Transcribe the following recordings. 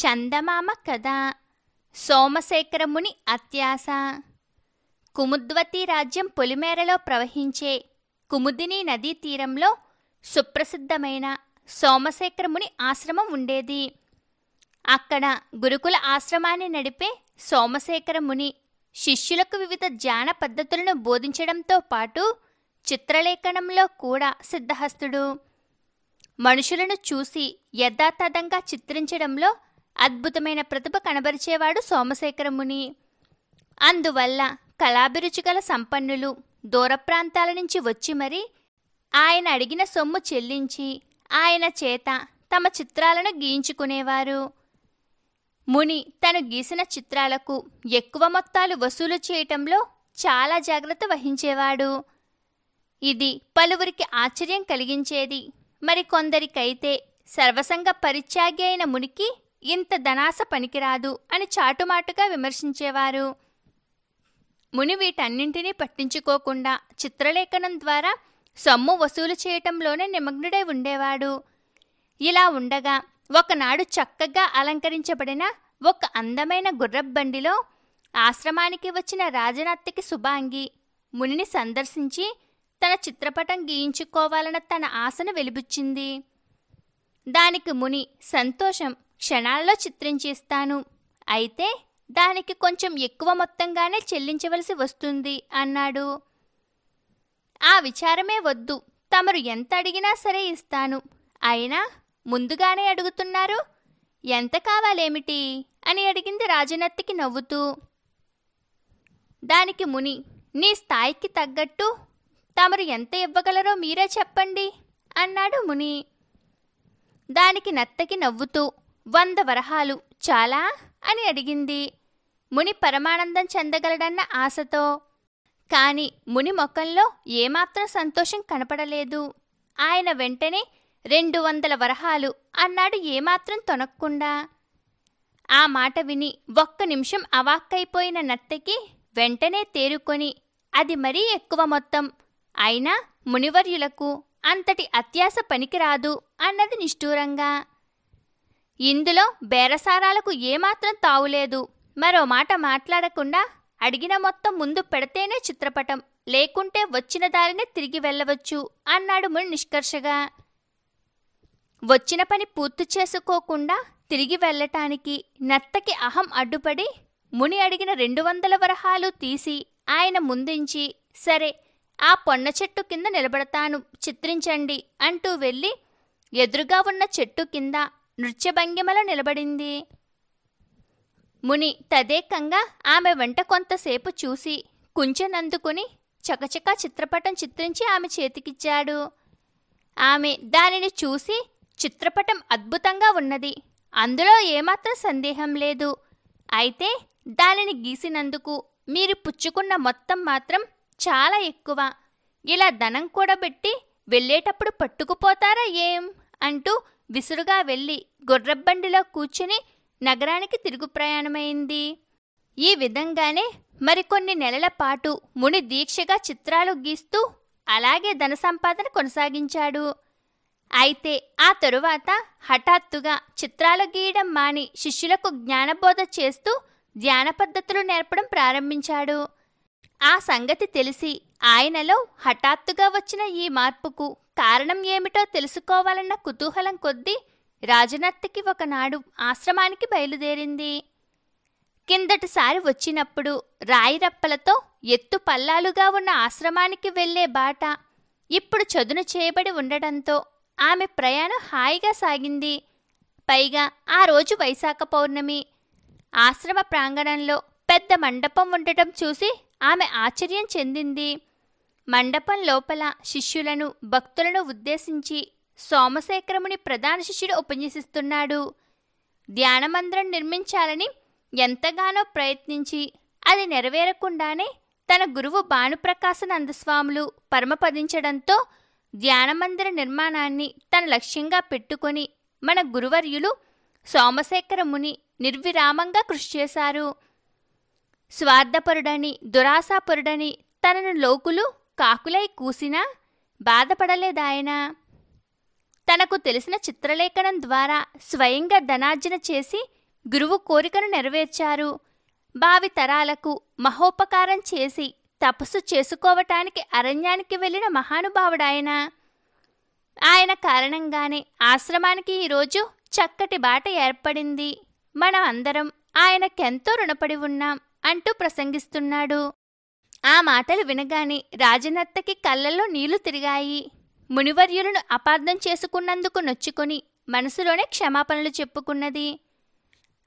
చందమామ కథ సోమశేఖరముని అత్యాస కుముద్వతి రాజ్యం పొలిమేరలో ప్రవహించే కుముదిని నదీ తీరంలో సుప్రసిద్ధమైన సోమశేఖరముని ఆశ్రమం ఉండేది అక్కడ గురుకుల ఆశ్రమాన్ని నడిపే సోమశేఖరముని శిష్యులకు వివిధ ధ్యాన పద్ధతులను బోధించడంతో పాటు చిత్రలేఖనంలో కూడా సిద్ధహస్తుడు మనుషులను చూసి యథాతథంగా చిత్రించడంలో అద్భుతమైన ప్రతిభ కనబరిచేవాడు సోమశేఖరముని అందువల్ల కళాభిరుచి గల సంపన్నులు దూర ప్రాంతాల నుంచి వచ్చి మరి ఆయన అడిగిన సొమ్ము చెల్లించి ఆయన చేత తమ చిత్రాలను గీయించుకునేవారు ముని తను గీసిన చిత్రాలకు ఎక్కువ మొత్తాలు వసూలు చేయటంలో చాలా జాగ్రత్త వహించేవాడు ఇది పలువురికి ఆశ్చర్యం కలిగించేది మరి కొందరికైతే సర్వసంగ పరిత్యాగి అయిన మునికి ఇంత ధనాస పనికిరాదు అని చాటుమాటుగా విమర్శించేవారు ముని వీటన్నింటినీ పట్టించుకోకుండా చిత్రలేఖనం ద్వారా సొమ్ము వసూలు చేయటంలోనే నిమగ్నుడై ఉండేవాడు ఇలా ఉండగా ఒకనాడు చక్కగా అలంకరించబడిన ఒక అందమైన గుర్రబ్బండిలో ఆశ్రమానికి వచ్చిన రాజనర్తికి శుభాంగి మునిని సందర్శించి తన చిత్రపటం గీయించుకోవాలన్న తన ఆశను వెలిబుచ్చింది దానికి ముని సంతోషం క్షణాల్లో చిత్రించిస్తాను అయితే దానికి కొంచెం ఎక్కువ మొత్తంగానే చెల్లించవలసి వస్తుంది అన్నాడు ఆ విచారమే వద్దు తమరు ఎంత అడిగినా సరే ఇస్తాను అయినా ముందుగానే అడుగుతున్నారు ఎంత కావాలేమిటి అని అడిగింది రాజనత్తికి నవ్వుతూ దానికి ముని నీ స్థాయికి తగ్గట్టు తమరు ఎంత ఇవ్వగలరో మీరే చెప్పండి అన్నాడు ముని దానికి నత్తకి నవ్వుతూ వంద వరహాలు చాలా అని అడిగింది ముని పరమానందం చెందగలడన్న ఆశతో కాని ముని మొఖంలో ఏమాత్రం సంతోషం కనపడలేదు ఆయన వెంటనే రెండు వందల వరహాలు అన్నాడు ఏమాత్రం తొనక్కుండా ఆ మాట విని ఒక్క నిమిషం అవాక్కైపోయిన నత్తకి వెంటనే తేరుకొని అది మరీ ఎక్కువ మొత్తం అయినా మునివర్యులకు అంతటి అత్యాస పనికిరాదు అన్నది నిష్ఠూరంగా ఇందులో బేరసారాలకు ఏమాత్రం తావులేదు మరో మాట మాట్లాడకుండా అడిగిన మొత్తం ముందు పెడితేనే చిత్రపటం లేకుంటే వచ్చిన దారినే తిరిగి వెళ్ళవచ్చు అన్నాడు ముని నిష్కర్షగా వచ్చిన పని పూర్తి చేసుకోకుండా తిరిగి వెళ్ళటానికి నత్తకి అహం అడ్డుపడి ముని అడిగిన రెండు వందల వరహాలు తీసి ఆయన ముందుంచి సరే ఆ పొన్న చెట్టు కింద నిలబడతాను చిత్రించండి అంటూ వెళ్ళి ఎదురుగా ఉన్న చెట్టు కింద భంగిమల నిలబడింది ముని తదేకంగా ఆమె వెంట కొంతసేపు చూసి కుంచెనందుకుని చకచకా చిత్రపటం చిత్రించి ఆమె చేతికిచ్చాడు ఆమె దానిని చూసి చిత్రపటం అద్భుతంగా ఉన్నది అందులో ఏమాత్రం సందేహం లేదు అయితే దానిని గీసినందుకు మీరు పుచ్చుకున్న మొత్తం మాత్రం చాలా ఎక్కువ ఇలా ధనం కూడా పెట్టి వెళ్ళేటప్పుడు పట్టుకుపోతారా ఏం అంటూ విసురుగా వెళ్ళి గుర్రబ్బండిలో కూర్చుని నగరానికి తిరుగు ప్రయాణమైంది ఈ విధంగానే మరికొన్ని నెలల పాటు ముని దీక్షగా చిత్రాలు గీస్తూ అలాగే ధన సంపాదన కొనసాగించాడు అయితే ఆ తరువాత హఠాత్తుగా చిత్రాలు గీయడం మాని శిష్యులకు జ్ఞానబోధ చేస్తూ ధ్యాన పద్ధతులు నేర్పడం ప్రారంభించాడు ఆ సంగతి తెలిసి ఆయనలో హఠాత్తుగా వచ్చిన ఈ మార్పుకు కారణం ఏమిటో తెలుసుకోవాలన్న కుతూహలం కొద్దీ రాజనత్తికి ఒకనాడు ఆశ్రమానికి బయలుదేరింది కిందటిసారి వచ్చినప్పుడు రాయిరప్పలతో ఎత్తు పల్లాలుగా ఉన్న ఆశ్రమానికి వెళ్లే బాట ఇప్పుడు చదును చేయబడి ఉండటంతో ఆమె ప్రయాణం హాయిగా సాగింది పైగా ఆ రోజు వైశాఖ పౌర్ణమి ఆశ్రమ ప్రాంగణంలో పెద్ద మండపం ఉండటం చూసి ఆమె ఆశ్చర్యం చెందింది మండపం లోపల శిష్యులను భక్తులను ఉద్దేశించి సోమశేఖరముని ప్రధాన శిష్యుడు ఉపన్యసిస్తున్నాడు ధ్యానమందిరం నిర్మించాలని ఎంతగానో ప్రయత్నించి అది నెరవేరకుండానే తన గురువు భానుప్రకాశనందస్వాములు పరమపదించడంతో ధ్యానమందిర నిర్మాణాన్ని తన లక్ష్యంగా పెట్టుకొని మన గురువర్యులు సోమశేఖరముని నిర్విరామంగా కృషి చేశారు స్వార్థపరుడని దురాశాపరుడని తనను లోకులు కాకులై కూసినా బాధపడలేదాయనా తనకు తెలిసిన చిత్రలేఖనం ద్వారా స్వయంగా ధనార్జన చేసి గురువు కోరికను నెరవేర్చారు భావితరాలకు తరాలకు మహోపకారం చేసి తపస్సు చేసుకోవటానికి అరణ్యానికి వెళ్ళిన మహానుభావుడాయన ఆయన కారణంగానే ఆశ్రమానికి ఈరోజు చక్కటి బాట ఏర్పడింది మనం అందరం ఆయనకెంతో రుణపడి ఉన్నాం అంటూ ప్రసంగిస్తున్నాడు ఆ మాటలు వినగానే రాజనత్తకి కళ్ళల్లో నీళ్లు తిరిగాయి మునివర్యులను అపార్థం చేసుకున్నందుకు నొచ్చుకొని మనసులోనే క్షమాపణలు చెప్పుకున్నది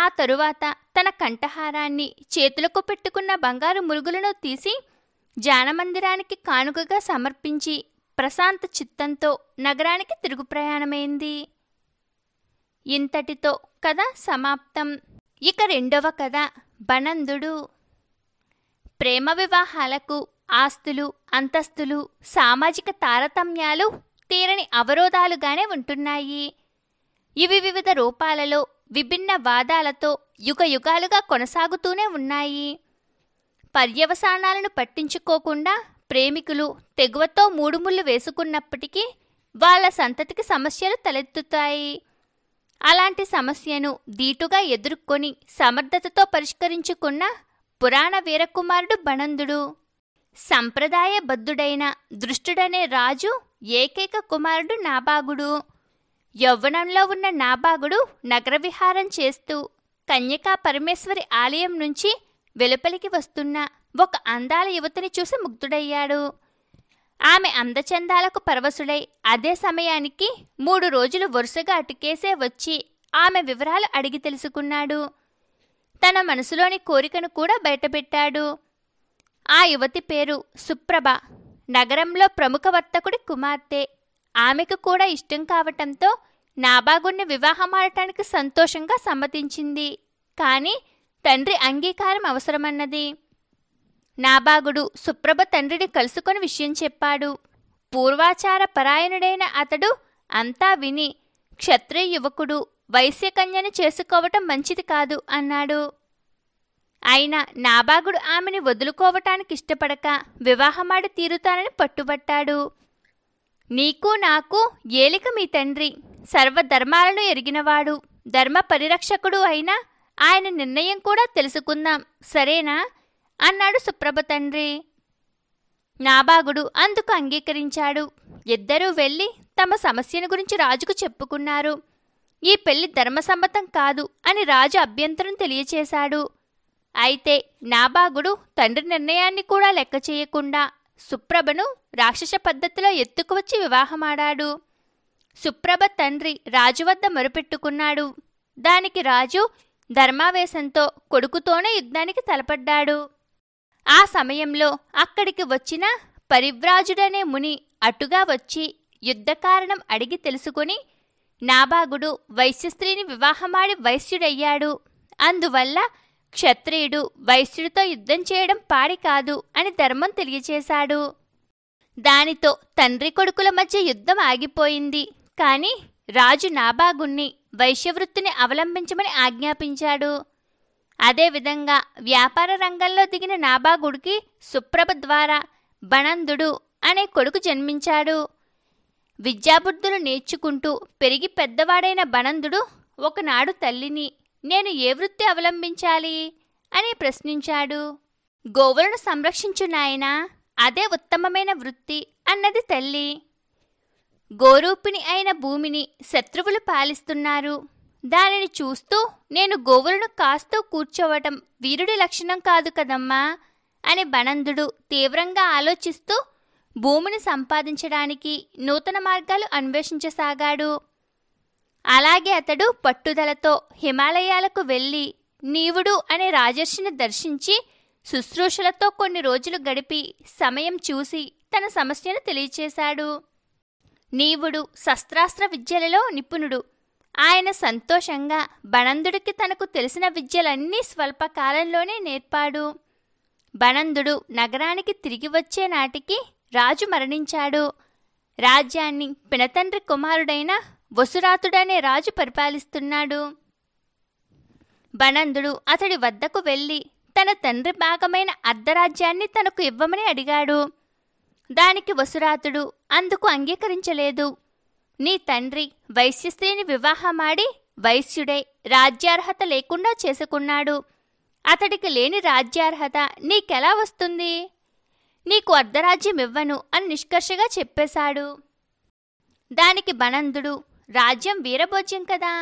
ఆ తరువాత తన కంఠహారాన్ని చేతులకు పెట్టుకున్న బంగారు మురుగులను తీసి జానమందిరానికి కానుకగా సమర్పించి ప్రశాంత చిత్తంతో నగరానికి తిరుగు ప్రయాణమైంది ఇంతటితో కథ సమాప్తం ఇక రెండవ కథ బనందుడు ప్రేమ వివాహాలకు ఆస్తులు అంతస్తులు సామాజిక తారతమ్యాలు తీరని అవరోధాలుగానే ఉంటున్నాయి ఇవి వివిధ రూపాలలో విభిన్న వాదాలతో యుగ యుగాలుగా కొనసాగుతూనే ఉన్నాయి పర్యవసానాలను పట్టించుకోకుండా ప్రేమికులు తెగువతో మూడుముళ్ళు వేసుకున్నప్పటికీ వాళ్ళ సంతతికి సమస్యలు తలెత్తుతాయి అలాంటి సమస్యను దీటుగా ఎదుర్కొని సమర్థతతో పరిష్కరించుకున్న పురాణ వీరకుమారుడు బణందుడు సంప్రదాయ బద్దుడైన దృష్టుడనే రాజు ఏకైక కుమారుడు నాబాగుడు యౌవనంలో ఉన్న నాబాగుడు నగరవిహారం చేస్తూ కన్యకా పరమేశ్వరి ఆలయం నుంచి వెలుపలికి వస్తున్న ఒక అందాల యువతిని చూసి ముగ్ధుడయ్యాడు ఆమె అందచందాలకు పరవశుడై అదే సమయానికి మూడు రోజులు వరుసగా అటుకేసే వచ్చి ఆమె వివరాలు అడిగి తెలుసుకున్నాడు తన మనసులోని కోరికను కూడా బయటపెట్టాడు ఆ యువతి పేరు సుప్రభ నగరంలో ప్రముఖ వర్తకుడి కుమార్తె ఆమెకు కూడా ఇష్టం కావటంతో నాబాగుణ్ణి వివాహమాడటానికి సంతోషంగా సమ్మతించింది కానీ తండ్రి అంగీకారం అవసరమన్నది నాబాగుడు సుప్రభ తండ్రిని కలుసుకొని విషయం చెప్పాడు పూర్వాచార పరాయణుడైన అతడు అంతా విని క్షత్రియ యువకుడు వైశ్యకన్యను చేసుకోవటం మంచిది కాదు అన్నాడు అయినా నాబాగుడు ఆమెని వదులుకోవటానికి ఇష్టపడక వివాహమాడి తీరుతానని పట్టుబట్టాడు నీకు నాకు ఏలిక మీ తండ్రి సర్వధర్మాలను ఎరిగినవాడు ధర్మ పరిరక్షకుడు అయినా ఆయన నిర్ణయం కూడా తెలుసుకుందాం సరేనా అన్నాడు సుప్రభ తండ్రి నాబాగుడు అందుకు అంగీకరించాడు ఇద్దరూ వెళ్ళి తమ సమస్యను గురించి రాజుకు చెప్పుకున్నారు ఈ పెళ్లి ధర్మసమ్మతం కాదు అని రాజు అభ్యంతరం తెలియచేశాడు అయితే నాబాగుడు తండ్రి నిర్ణయాన్ని కూడా లెక్క చేయకుండా సుప్రభను రాక్షస పద్ధతిలో ఎత్తుకువచ్చి వివాహమాడాడు సుప్రభ తండ్రి రాజు వద్ద మొరుపెట్టుకున్నాడు దానికి రాజు ధర్మావేశంతో కొడుకుతోనే యుద్ధానికి తలపడ్డాడు ఆ సమయంలో అక్కడికి వచ్చిన పరివ్రాజుడనే ముని అటుగా వచ్చి యుద్ధకారణం అడిగి తెలుసుకుని నాబాగుడు వైశ్యస్త్రీని వివాహమాడి వైశ్యుడయ్యాడు అందువల్ల క్షత్రియుడు వైశ్యుడితో యుద్ధం చేయడం పాడి కాదు అని ధర్మం తెలియచేశాడు దానితో తండ్రి కొడుకుల మధ్య యుద్ధం ఆగిపోయింది కాని రాజు నాబాగుణ్ణి వైశ్యవృత్తిని అవలంబించమని ఆజ్ఞాపించాడు అదేవిధంగా వ్యాపార రంగంలో దిగిన నాబాగుడికి సుప్రభ ద్వారా బణందుడు అనే కొడుకు జన్మించాడు విద్యాబుద్ధులు నేర్చుకుంటూ పెరిగి పెద్దవాడైన బనందుడు ఒకనాడు తల్లిని నేను ఏ వృత్తి అవలంబించాలి అని ప్రశ్నించాడు గోవులను సంరక్షించు నాయనా అదే ఉత్తమమైన వృత్తి అన్నది తల్లి గోరూపిణి అయిన భూమిని శత్రువులు పాలిస్తున్నారు దానిని చూస్తూ నేను గోవులను కాస్తూ కూర్చోవటం వీరుడి లక్షణం కాదు కదమ్మా అని బనందుడు తీవ్రంగా ఆలోచిస్తూ భూమిని సంపాదించడానికి నూతన మార్గాలు అన్వేషించసాగాడు అలాగే అతడు పట్టుదలతో హిమాలయాలకు వెళ్ళి నీవుడు అనే రాజర్షిని దర్శించి శుశ్రూషలతో కొన్ని రోజులు గడిపి సమయం చూసి తన సమస్యను తెలియచేశాడు నీవుడు శస్త్రాస్త్ర విద్యలలో నిపుణుడు ఆయన సంతోషంగా బణందుడికి తనకు తెలిసిన విద్యలన్నీ స్వల్పకాలంలోనే నేర్పాడు బణందుడు నగరానికి తిరిగి వచ్చే నాటికి రాజు మరణించాడు రాజ్యాన్ని పినతండ్రి కుమారుడైన వసురాతుడనే రాజు పరిపాలిస్తున్నాడు బనందుడు అతడి వద్దకు వెళ్ళి తన తండ్రి భాగమైన అర్ధరాజ్యాన్ని తనకు ఇవ్వమని అడిగాడు దానికి వసురాతుడు అందుకు అంగీకరించలేదు నీ తండ్రి వైశ్యశ్రీని వివాహమాడి వైశ్యుడై రాజ్యార్హత లేకుండా చేసుకున్నాడు అతడికి లేని రాజ్యార్హత నీకెలా వస్తుంది నీకు అర్ధరాజ్యం ఇవ్వను అని నిష్కర్షగా చెప్పేశాడు దానికి బనందుడు రాజ్యం వీరభోజ్యం కదా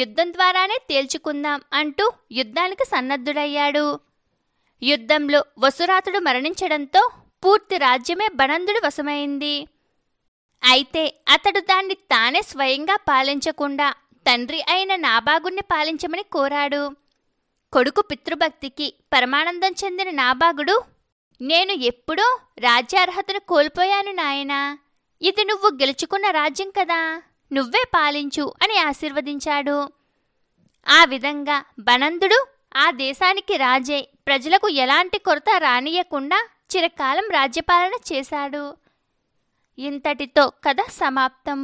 యుద్ధం ద్వారానే తేల్చుకుందాం అంటూ యుద్ధానికి సన్నద్ధుడయ్యాడు యుద్ధంలో వసురాతుడు మరణించడంతో పూర్తి రాజ్యమే బనందుడి వశమైంది అయితే అతడు దాన్ని తానే స్వయంగా పాలించకుండా తండ్రి అయిన నాబాగుణ్ణి పాలించమని కోరాడు కొడుకు పితృభక్తికి పరమానందం చెందిన నాబాగుడు నేను ఎప్పుడో రాజ్యార్హతను కోల్పోయాను నాయనా ఇది నువ్వు గెలుచుకున్న రాజ్యం కదా నువ్వే పాలించు అని ఆశీర్వదించాడు ఆ విధంగా బనందుడు ఆ దేశానికి రాజే ప్రజలకు ఎలాంటి కొరత రానియకుండా చిరకాలం రాజ్యపాలన చేశాడు ఇంతటితో కథ సమాప్తం